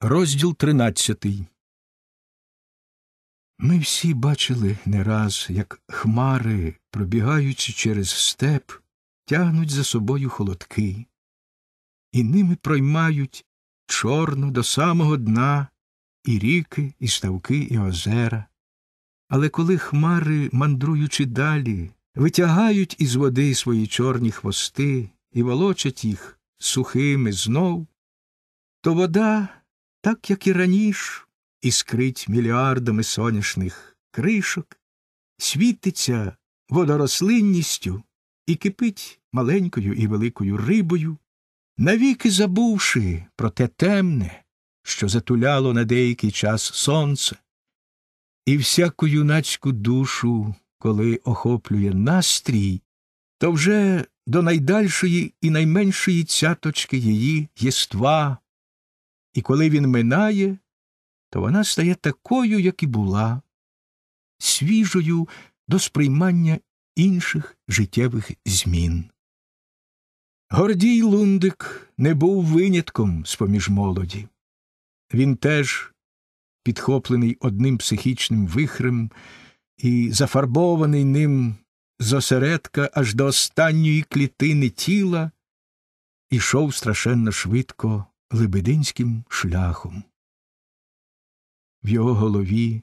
Розділ тринадцятий. Ми всі бачили не раз, як хмари, пробігаючи через степ, тягнуть за собою холодки, і ними проймають чорно до самого дна і ріки, і ставки, і озера. Але коли хмари, мандруючи далі, витягають із води свої чорні хвости і волочать їх сухими знов, то вода так як і раніше, іскрить мільярдами соняшних кришок, світиться водорослинністю і кипить маленькою і великою рибою, навіки забувши про те темне, що затуляло на деякий час сонце, і всяку юнацьку душу, коли охоплює настрій, то вже до найдальшої і найменшої цяточки її єства і коли він минає, то вона стає такою, як і була, свіжою до сприймання інших життєвих змін. Гордій Лундик не був винятком з поміж молоді. Він теж, підхоплений одним психічним вихрем і зафарбований ним зосередка аж до останньої клітини тіла, ішов страшенно швидко лебединським шляхом. В його голові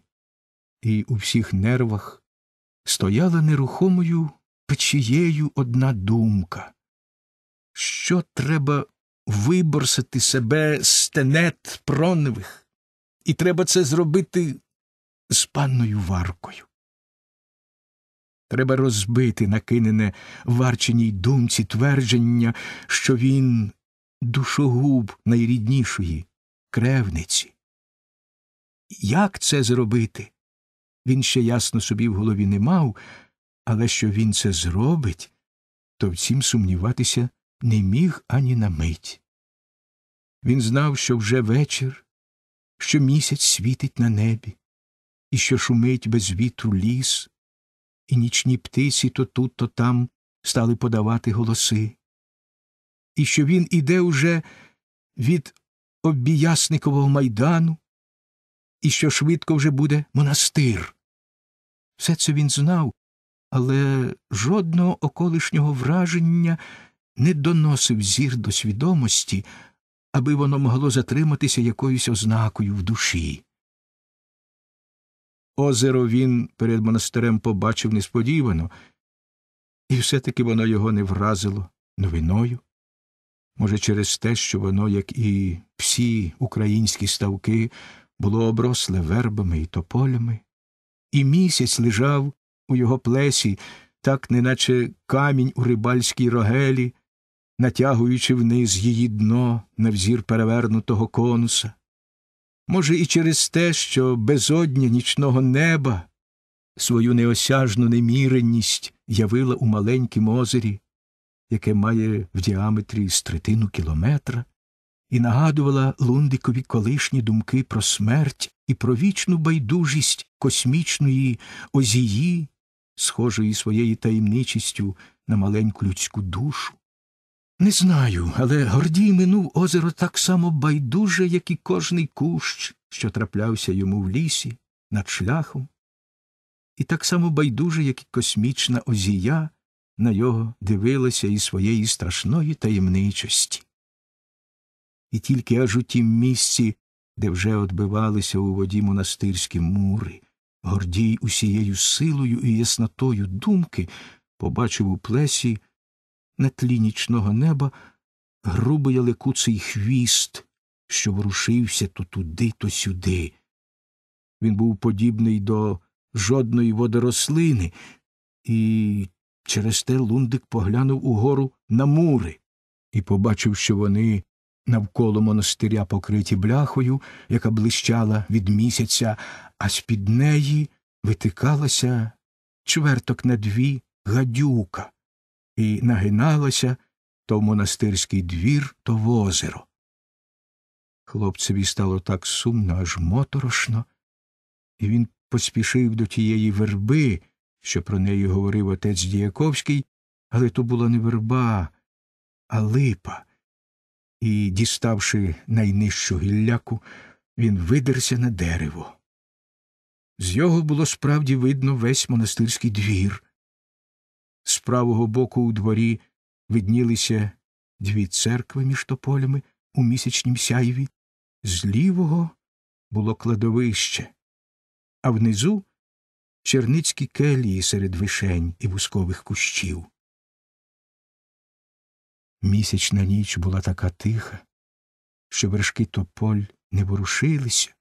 і у всіх нервах стояла нерухомою печією одна думка що треба виборсити себе з тенет проневих, і треба це зробити з панною Варкою. Треба розбити накинене варченій думці твердження, що він душогуб найріднішої, кревниці. Як це зробити? Він ще ясно собі в голові не мав, але що він це зробить, то в цім сумніватися не міг ані на мить. Він знав, що вже вечір, що місяць світить на небі, і що шумить без вітру ліс, і нічні птиці то тут, то там стали подавати голоси і що він іде уже від оббіясникового майдану, і що швидко вже буде монастир. Все це він знав, але жодного околишнього враження не доносив зір до свідомості, аби воно могло затриматися якоюсь ознакою в душі. Озеро він перед монастирем побачив несподівано, і все таки воно його не вразило новиною може, через те, що воно, як і всі українські ставки, було обросле вербами і тополями, і місяць лежав у його плесі, так неначе камінь у рибальській рогелі, натягуючи вниз її дно на взір перевернутого конуса. Може, і через те, що безодня нічного неба свою неосяжну неміренність явила у маленькім озері, яке має в діаметрі з третину кілометра, і нагадувала Лундикові колишні думки про смерть і про вічну байдужість космічної озії, схожої своєю таємничістю на маленьку людську душу. Не знаю, але Гордій минув озеро так само байдуже, як і кожний кущ, що траплявся йому в лісі, над шляхом, і так само байдуже, як і космічна озія на його дивилася із своєї страшної таємничості. І тільки аж у тім місці, де вже отбивалися у воді монастирські мури, Гордій усією силою і яснотою думки побачив у плесі на тлі нічного неба грубий ялекуций хвіст, що ворушився то туди, то сюди. Він був подібний до жодної водорослини, і Через те Лундик поглянув угору на мури і побачив, що вони навколо монастиря покриті бляхою, яка блищала від місяця, а з під неї витикалася чверток на дві гадюка і нагиналася то в монастирський двір, то в озеро. Хлопцеві стало так сумно, аж моторошно, і він поспішив до тієї верби, що про неї говорив отець Діяковський, але то була не верба, а липа. І, діставши найнижчу гілляку, він видерся на дерево. З його було справді видно весь монастирський двір. З правого боку у дворі виднілися дві церкви між тополями у місячнім сяйві, з лівого було кладовище, а внизу черницькі келії серед вишень і вускових кущів. Місячна ніч була така тиха, що вершки тополь не ворушилися,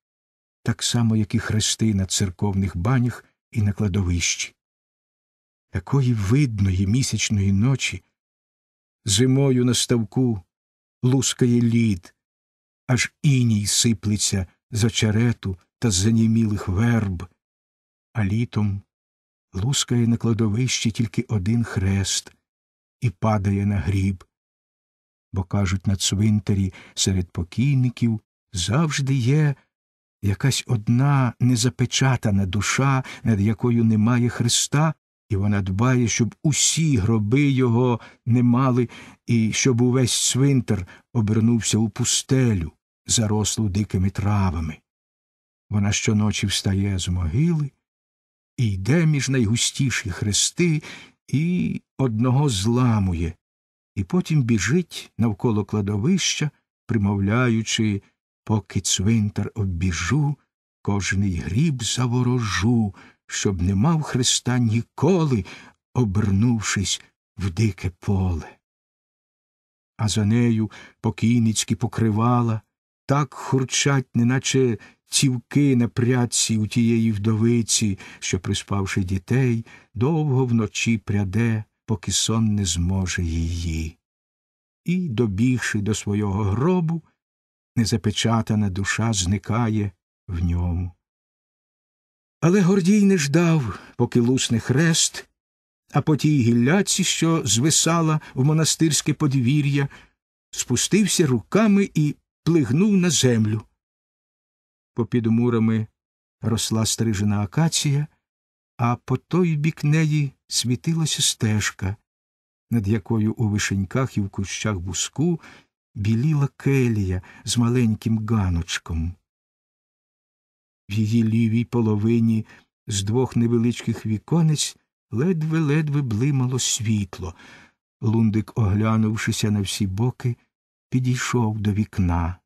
так само, як і хрести на церковних банях і на кладовищі. Якої видної місячної ночі зимою на ставку лускає лід, аж іній сиплеться з очерету та з занімілих верб, а літом лускає на кладовищі тільки один хрест і падає на гріб, бо, кажуть, на цвинтарі серед покійників завжди є якась одна незапечатана душа, над якою немає хреста, і вона дбає, щоб усі гроби його не мали, і щоб увесь цвинтар обернувся у пустелю, зарослу дикими травами. Вона щоночі встає з могили і йде між найгустіші хрести і одного зламує, і потім біжить навколо кладовища, примовляючи, поки цвинтар оббіжу, кожний гріб заворожу, щоб не мав хреста ніколи, обернувшись в дике поле. А за нею покійницьки покривала, так хурчать, неначе цівки на прядці у тієї вдовиці, що, приспавши дітей, довго вночі пряде, поки сон не зможе її. І, добігши до свого гробу, незапечатана душа зникає в ньому. Але Гордій не ждав, поки лусне хрест, а по тій гілляці, що звисала в монастирське подвір'я, спустився руками і плигнув на землю. Попід мурами росла стрижена акація, а по той бік неї світилася стежка, над якою у вишеньках і в кущах буску біліла келія з маленьким ганочком. В її лівій половині з двох невеличких віконець ледве ледве блимало світло. Лундик, оглянувшися на всі боки, підійшов до вікна.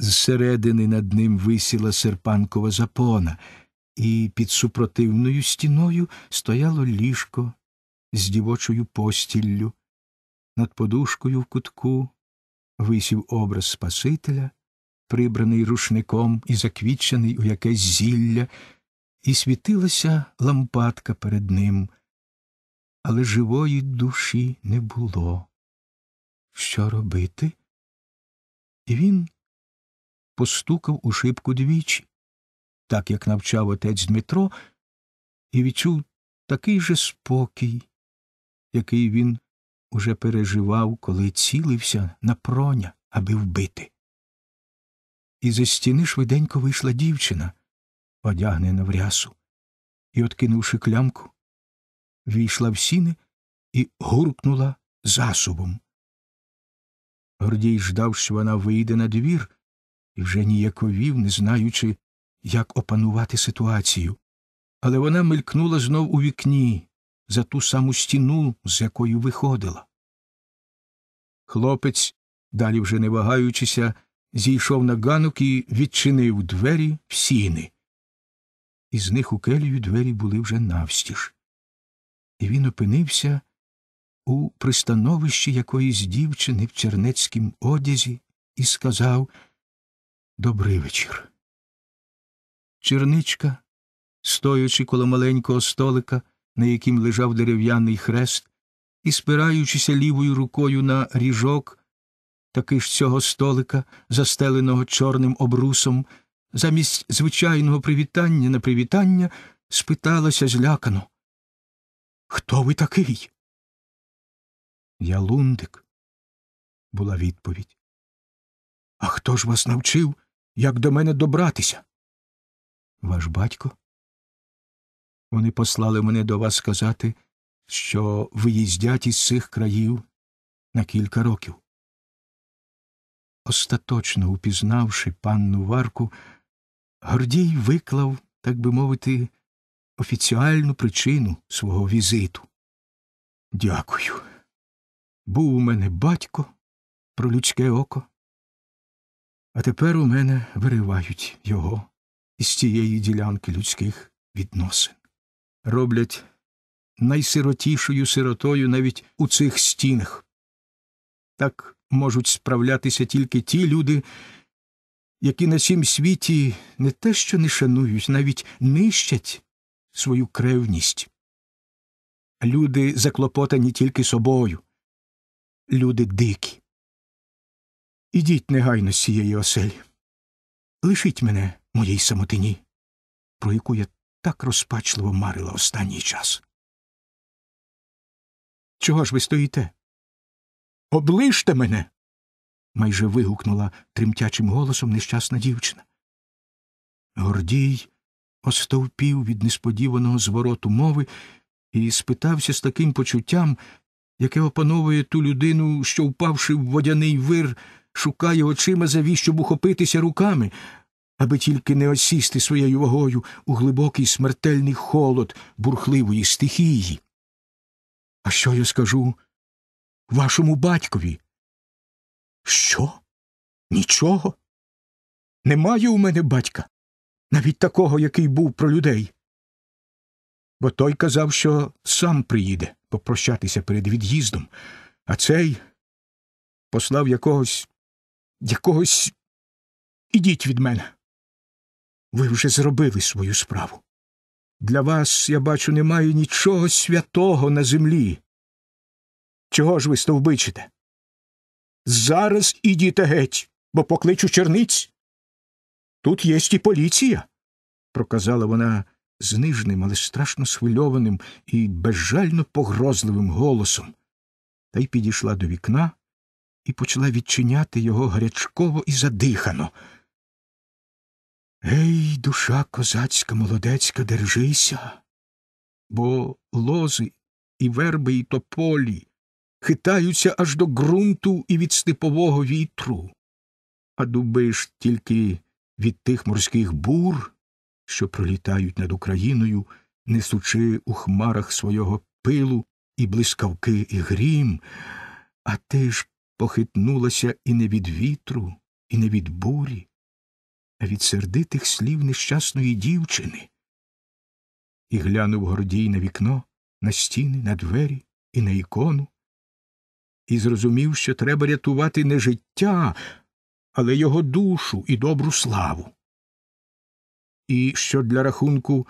Зсередини над ним висіла серпанкова запона, і під супротивною стіною стояло ліжко з дівочою постіллю. Над подушкою в кутку висів образ Спасителя, прибраний рушником і заквітчений у якесь зілля, і світилася лампадка перед ним, але живої душі не було. Що робити? І він постукав у шибку двічі, так як навчав отець Дмитро, і відчув такий же спокій, який він уже переживав, коли цілився на проня, аби вбити. І зі стіни швиденько вийшла дівчина, одягнена в рясу, і, откинувши клямку, війшла в сіни і гуркнула засобом. Гордій ждав, що вона вийде на двір, і вже ніяковів, не знаючи, як опанувати ситуацію. Але вона мелькнула знов у вікні за ту саму стіну, з якою виходила. Хлопець, далі вже не вагаючися, зійшов на ганок і відчинив двері в сіни. Із них у келію двері були вже навстіж. І він опинився у пристановищі якоїсь дівчини в чернецькім одязі і сказав Добрий вечір. Черничка, стоячи коло маленького столика, на яким лежав дерев'яний хрест, і спираючися лівою рукою на ріжок, таки ж цього столика, застеленого чорним обрусом, замість звичайного привітання на привітання, спиталася злякано. Хто ви такий? Я лундик, була відповідь. А хто ж вас навчив, як до мене добратися? Ваш батько? Вони послали мене до вас сказати, що виїздять із цих країв на кілька років. Остаточно упізнавши панну Варку, Гордій виклав, так би мовити, офіціальну причину свого візиту. Дякую. Був у мене батько про людське око, а тепер у мене виривають його із цієї ділянки людських відносин, роблять найсиротішою сиротою навіть у цих стінах. Так можуть справлятися тільки ті люди, які на цім світі не те що не шанують, навіть нищать свою кревність. Люди заклопотані тільки собою люди дикі. Ідіть негайно з цієї оселі. Лишіть мене моїй самотині, про яку я так розпачливо марила останній час. Чого ж ви стоїте? Оближте мене. майже вигукнула тремтячим голосом нещасна дівчина. Гордій остовпів від несподіваного звороту мови і спитався з таким почуттям, яке опановує ту людину, що, впавши в водяний вир, шукає очима заві, щоб ухопитися руками, аби тільки не осісти своєю вагою у глибокий смертельний холод бурхливої стихії. А що я скажу вашому батькові? Що? Нічого? Немає у мене батька, навіть такого, який був про людей бо той казав, що сам приїде попрощатися перед від'їздом, а цей послав якогось, якогось. Ідіть від мене. Ви вже зробили свою справу. Для вас, я бачу, немає нічого святого на землі. Чого ж ви стовбичите? Зараз ідіте геть, бо покличу черниць. Тут є і поліція, проказала вона зниженим, але страшно схвильованим і безжально погрозливим голосом, та й підійшла до вікна і почала відчиняти його гарячково і задихано. Гей, душа козацька, молодецька, держися, бо лози і верби, і тополі хитаються аж до ґрунту і від степового вітру, а дуби ж тільки від тих морських бур що пролітають над Україною, несучи у хмарах свого пилу і блискавки, і грім, а ти ж похитнулася і не від вітру, і не від бурі, а від сердитих слів нещасної дівчини. І глянув Гордій на вікно, на стіни, на двері і на ікону, і зрозумів, що треба рятувати не життя, але його душу і добру славу і що для рахунку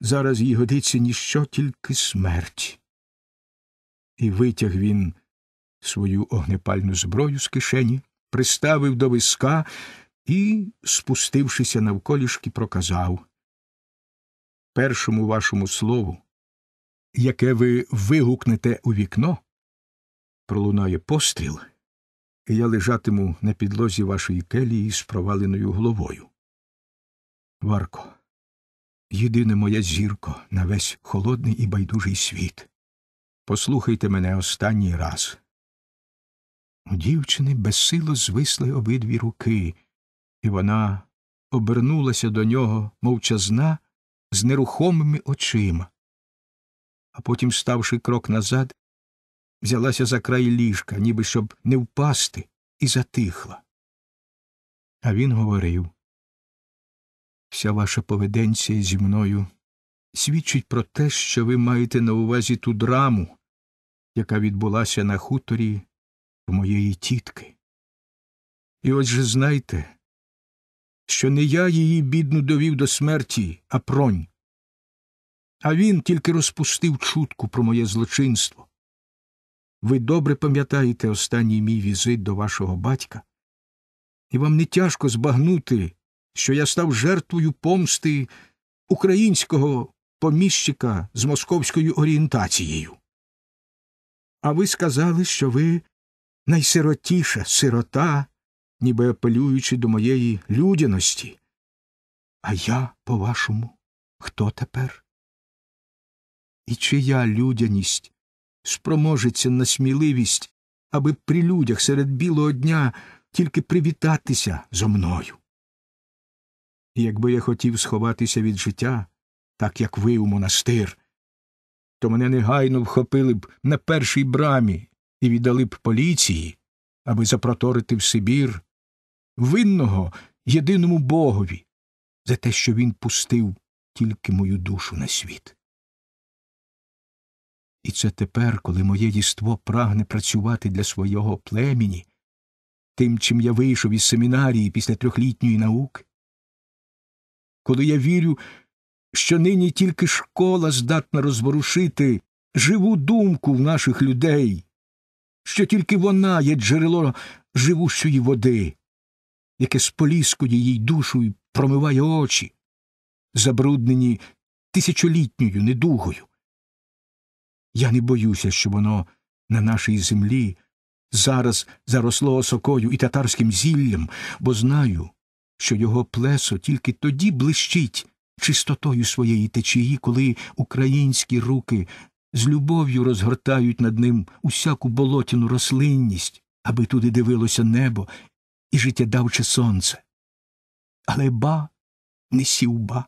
зараз їй годиться ніщо тільки смерть. І витяг він свою огнепальну зброю з кишені, приставив до виска і, спустившися навколішки, проказав Першому вашому слову, яке ви вигукнете у вікно, пролунає постріл, і я лежатиму на підлозі вашої келії з проваленою головою. Варко, єдине моя зірко на весь холодний і байдужий світ. Послухайте мене останній раз. У дівчини безсило звисли обидві руки, і вона обернулася до нього, мовчазна, з нерухомими очима. А потім, ставши крок назад, взялася за край ліжка, ніби щоб не впасти, і затихла. А він говорив Вся ваша поведенція зі мною свідчить про те, що ви маєте на увазі ту драму, яка відбулася на хуторі в моєї тітки. І отже знайте, що не я її бідну довів до смерті, а пронь. А він тільки розпустив чутку про моє злочинство. Ви добре пам'ятаєте останній мій візит до вашого батька, і вам не тяжко збагнути що я став жертвою помсти українського поміщика з московською орієнтацією. А ви сказали, що ви найсиротіша сирота, ніби апелюючи до моєї людяності. А я, по вашому, хто тепер? І чия людяність спроможеться на сміливість, аби при людях серед білого дня тільки привітатися зо мною? І якби я хотів сховатися від життя, так як ви у монастир, то мене негайно вхопили б на першій брамі і віддали б поліції, аби запроторити в Сибір, винного єдиному богові за те, що він пустив тільки мою душу на світ. І це тепер, коли моє діство прагне працювати для свого племені, тим, чим я вийшов із семінарії після трьохлітньої науки коли я вірю, що нині тільки школа здатна розворушити живу думку в наших людей, що тільки вона є джерело живущої води, яке споліскує їй душу і промиває очі, забруднені тисячолітньою недугою. Я не боюся, що воно на нашій землі зараз заросло осокою і татарським зіллям, бо знаю, що його плесо тільки тоді блищить чистотою своєї течії, коли українські руки з любов'ю розгортають над ним усяку болотяну рослинність, аби туди дивилося небо і життєдавче сонце. Але ба не сів ба.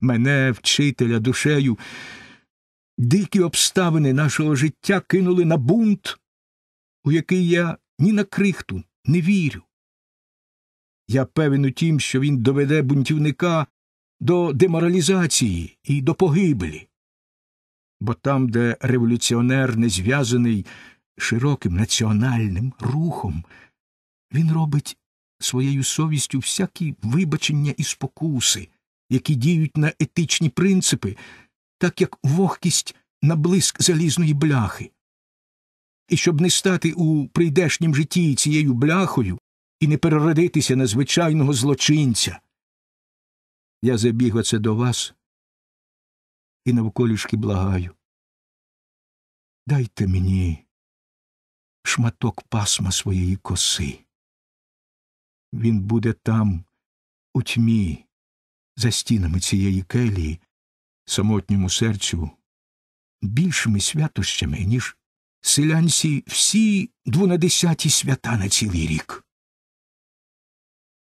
Мене, вчителя, душею, дикі обставини нашого життя кинули на бунт, у який я ні на крихту не вірю. Я певен у тім, що він доведе бунтівника до деморалізації і до погибелі. Бо там, де революціонер не зв'язаний широким національним рухом, він робить своєю совістю всякі вибачення і спокуси, які діють на етичні принципи, так як вогкість на блиск залізної бляхи. І щоб не стати у прийдешнім житті цією бляхою, і не переродитися на звичайного злочинця. Я забіг оце до вас і навколішки благаю. Дайте мені шматок пасма своєї коси. Він буде там, у тьмі, за стінами цієї келії, самотньому серцю, більшими святощами, ніж селянці всі двунадесяті свята на цілий рік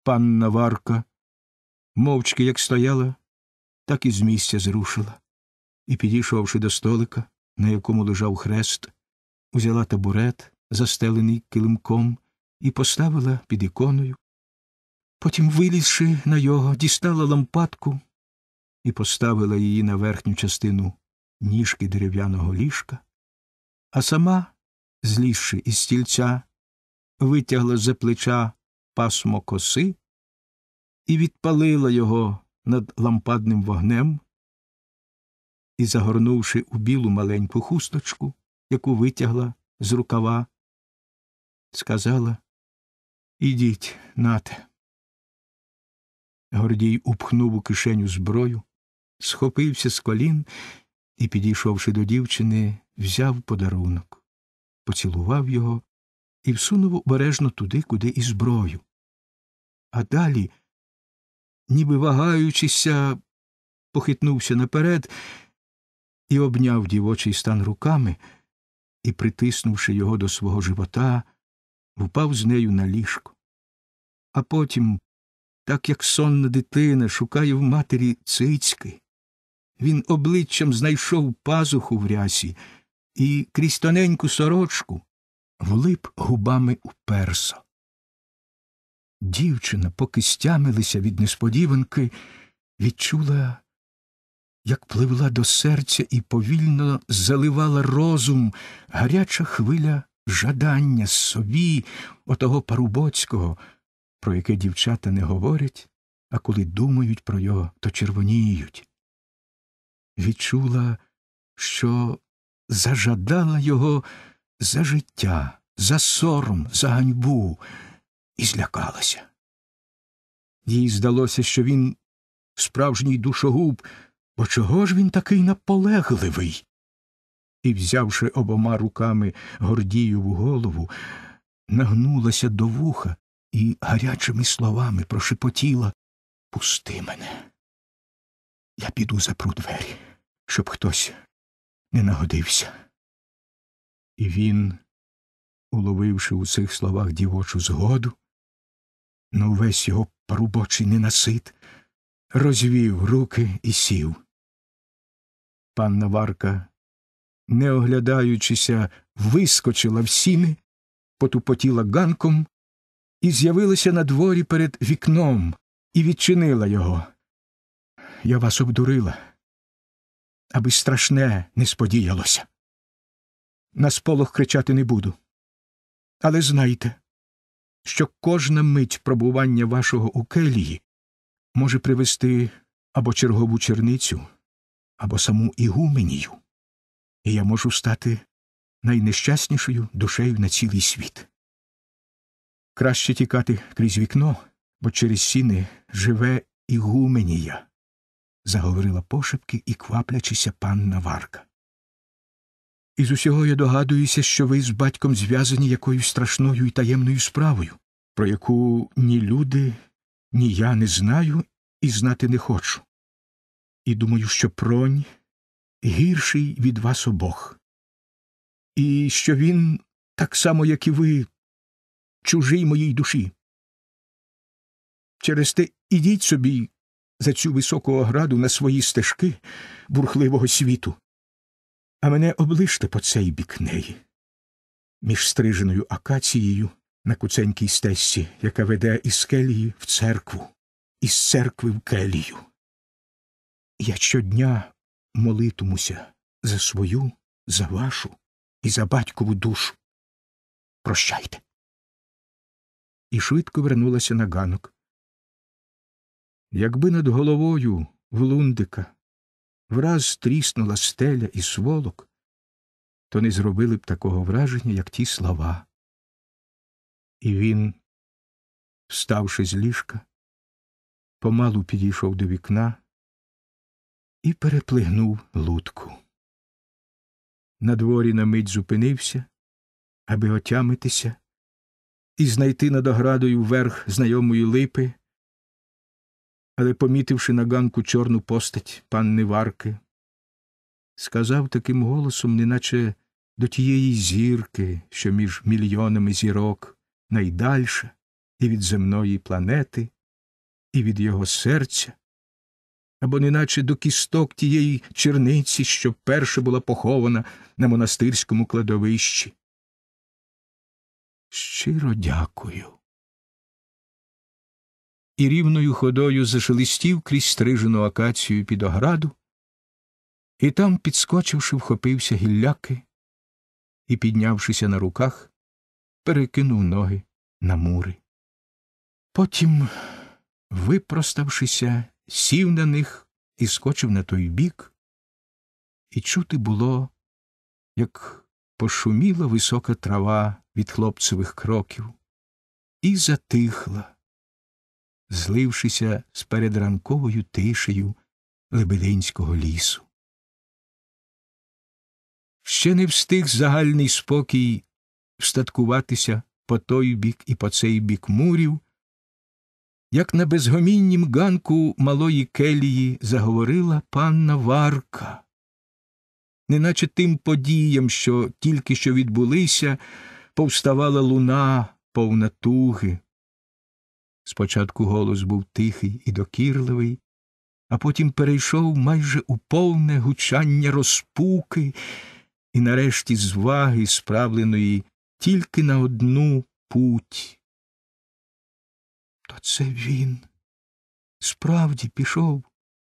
панна Варка мовчки як стояла, так і з місця зрушила, і, підійшовши до столика, на якому лежав хрест, узяла табурет, застелений килимком, і поставила під іконою. Потім, вилізши на його, дістала лампадку і поставила її на верхню частину ніжки дерев'яного ліжка, а сама, злізши із стільця, витягла з за плеча пасмо коси і відпалила його над лампадним вогнем і, загорнувши у білу маленьку хусточку, яку витягла з рукава, сказала Ідіть, нате. Гордій упхнув у кишеню зброю, схопився з колін і, підійшовши до дівчини, взяв подарунок, поцілував його і всунув обережно туди, куди і зброю. А далі, ніби вагаючися, похитнувся наперед і обняв дівочий стан руками і, притиснувши його до свого живота, впав з нею на ліжко. А потім, так як сонна дитина шукає в матері цицьки, він обличчям знайшов пазуху в рясі і крізь тоненьку сорочку влип губами у персо. Дівчина, поки стямилися від несподіванки, відчула, як пливла до серця і повільно заливала розум гаряча хвиля жадання собі отого парубоцького, про яке дівчата не говорять, а коли думають про його, то червоніють. Відчула, що зажадала його за життя, за сором, за ганьбу і злякалася. Їй здалося, що він справжній душогуб, бо чого ж він такий наполегливий? І, взявши обома руками Гордієву голову, нагнулася до вуха і гарячими словами прошепотіла Пусти мене. Я піду запру двері, щоб хтось не нагодився. І він, уловивши у цих словах дівочу згоду, на ну, весь його парубочий ненасит, розвів руки і сів. Панна Варка, не оглядаючися, вискочила в сіни, потупотіла ганком і з'явилася на дворі перед вікном і відчинила його. Я вас обдурила, аби страшне не сподіялося на сполох кричати не буду. Але знайте, що кожна мить пробування вашого у келії може привести або чергову черницю, або саму ігуменію, і я можу стати найнещаснішою душею на цілий світ. Краще тікати крізь вікно, бо через сіни живе ігуменія, заговорила пошепки і кваплячися панна Варка. Із усього я догадуюся, що ви з батьком зв'язані якоюсь страшною і таємною справою, про яку ні люди, ні я не знаю і знати не хочу. І думаю, що пронь гірший від вас обох, і що він, так само, як і ви, чужий моїй душі. Через те ідіть собі за цю високу ограду на свої стежки бурхливого світу а мене облиште по цей бік неї. Між стриженою акацією на куценькій стесці, яка веде із келії в церкву, із церкви в келію. Я щодня молитимуся за свою, за вашу і за батькову душу. Прощайте. І швидко вернулася на ганок. Якби над головою в лундика враз тріснула стеля і сволок, то не зробили б такого враження, як ті слова. І він, вставши з ліжка, помалу підійшов до вікна і переплигнув лутку. На дворі на мить зупинився, аби отямитися і знайти над оградою верх знайомої липи, але, помітивши на ганку чорну постать панни Варки, сказав таким голосом, неначе до тієї зірки, що між мільйонами зірок, найдальша і від земної планети, і від його серця, або неначе до кісток тієї черниці, що вперше була похована на монастирському кладовищі. Щиро дякую і рівною ходою зашелестів крізь стрижену акацію під ограду, і там, підскочивши, вхопився гілляки і, піднявшися на руках, перекинув ноги на мури. Потім, випроставшися, сів на них і скочив на той бік, і чути було, як пошуміла висока трава від хлопцевих кроків, і затихла злившися з передранковою тишею Лебединського лісу. Ще не встиг загальний спокій встаткуватися по той бік і по цей бік мурів, як на безгоміннім ганку малої келії заговорила панна Варка, неначе тим подіям, що тільки що відбулися, повставала луна повна туги, Спочатку голос був тихий і докірливий, а потім перейшов майже у повне гучання розпуки і, нарешті, зваги, справленої тільки на одну путь. То це він справді пішов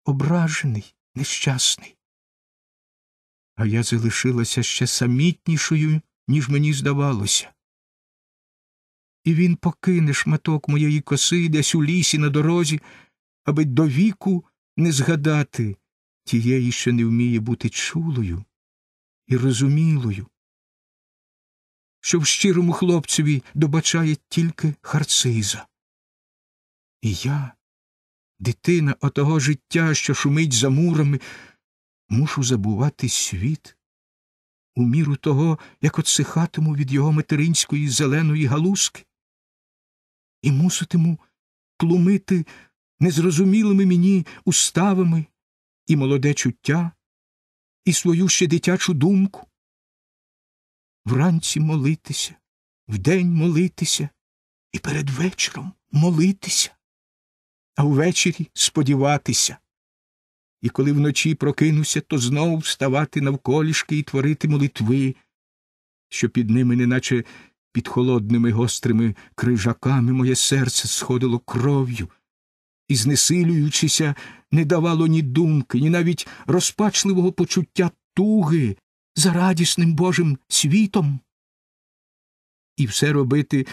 ображений, нещасний. А я залишилася ще самітнішою, ніж мені здавалося і він покине шматок моєї коси десь у лісі на дорозі, аби до віку не згадати тієї, що не вміє бути чулою і розумілою, що в щирому хлопцеві добачає тільки харциза. І я, дитина отого життя, що шумить за мурами, мушу забувати світ. У міру того, як отсихатиму від його материнської зеленої галузки і муситиму тлумити незрозумілими мені уставами і молоде чуття, і свою ще дитячу думку. Вранці молитися, вдень молитися і перед вечором молитися, а ввечері сподіватися. І коли вночі прокинуся, то знов вставати навколішки і творити молитви, що під ними, неначе під холодними гострими крижаками моє серце сходило кров'ю і, знесилюючися, не давало ні думки, ні навіть розпачливого почуття туги за радісним Божим світом. І все робити,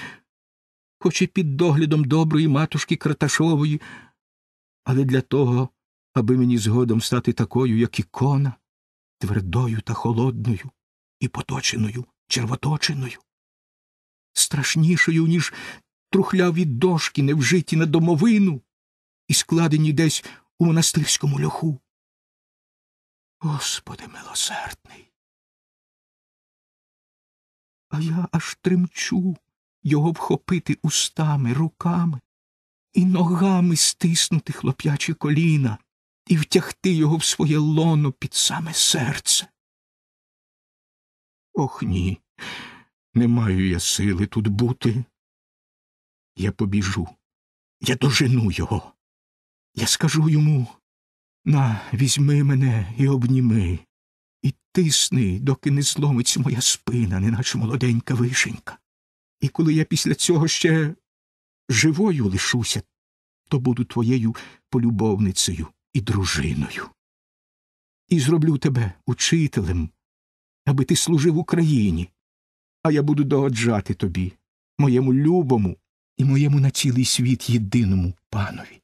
хоч і під доглядом доброї матушки Карташової, але для того, аби мені згодом стати такою, як ікона, твердою та холодною і поточеною червоточиною страшнішою, ніж трухляві дошки, невжиті на домовину і складені десь у монастирському льоху. Господи милосердний. А я аж тремчу його вхопити устами, руками і ногами стиснути хлоп'ячі коліна і втягти його в своє лоно під саме серце. Ох, ні. Не маю я сили тут бути. Я побіжу, я дожену його. Я скажу йому на, візьми мене і обніми, і тисни, доки не зломиться моя спина, неначе молоденька вишенька. І коли я після цього ще живою лишуся, то буду твоєю полюбовницею і дружиною. І зроблю тебе учителем, аби ти служив Україні а я буду догоджати тобі, моєму любому і моєму на цілий світ єдиному панові.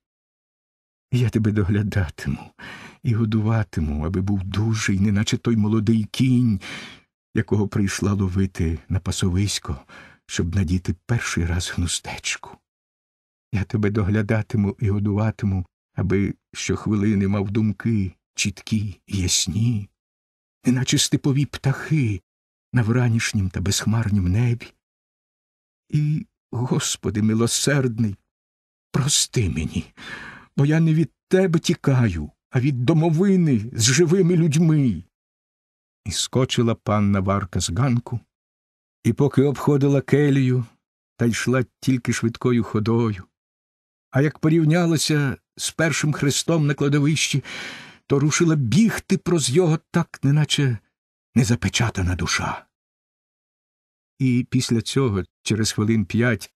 Я тебе доглядатиму і годуватиму, аби був дужий, неначе той молодий кінь, якого прийшла ловити на пасовисько, щоб надіти перший раз гнустечку. Я тебе доглядатиму і годуватиму, аби щохвилини мав думки чіткі і ясні, неначе степові птахи, на вранішнім та безхмарнім небі. І, Господи, милосердний, прости мені, бо я не від тебе тікаю, а від домовини з живими людьми. І скочила панна Варка з ганку, і поки обходила келію та йшла тільки швидкою ходою. А як порівнялася з першим хрестом на кладовищі, то рушила бігти проз його так, неначе незапечатана душа. І після цього, через хвилин п'ять,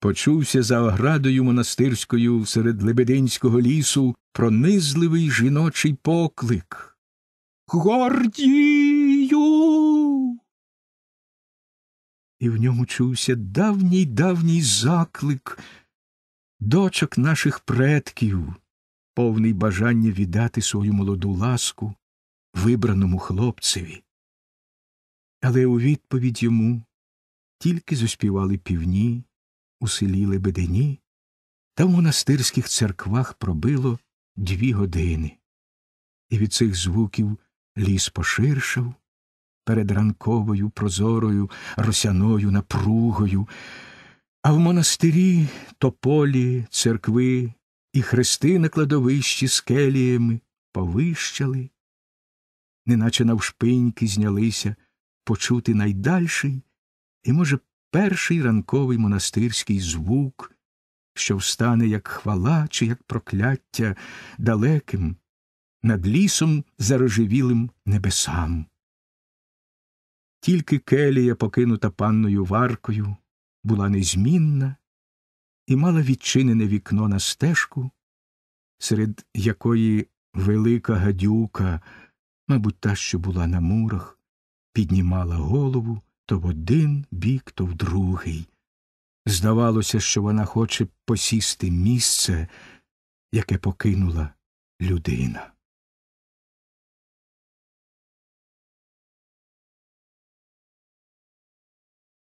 почувся за оградою монастирською серед Лебединського лісу пронизливий жіночий поклик. Гордію. І в ньому чувся давній давній заклик дочок наших предків, повний бажання віддати свою молоду ласку вибраному хлопцеві. Але у відповідь йому тільки зуспівали півні, усиліли селі та в монастирських церквах пробило дві години, і від цих звуків ліс поширшав перед ранковою прозорою, росяною напругою, а в монастирі тополі, церкви і хрести на кладовищі з келіями повищали, неначе навшпиньки знялися почути найдальший і, може, перший ранковий монастирський звук, що встане як хвала чи як прокляття далеким, над лісом зарожевілим небесам. Тільки келія, покинута панною варкою, була незмінна і мала відчинене вікно на стежку, серед якої велика гадюка, мабуть, та, що була на мурах, піднімала голову то в один бік, то в другий. Здавалося, що вона хоче посісти місце, яке покинула людина.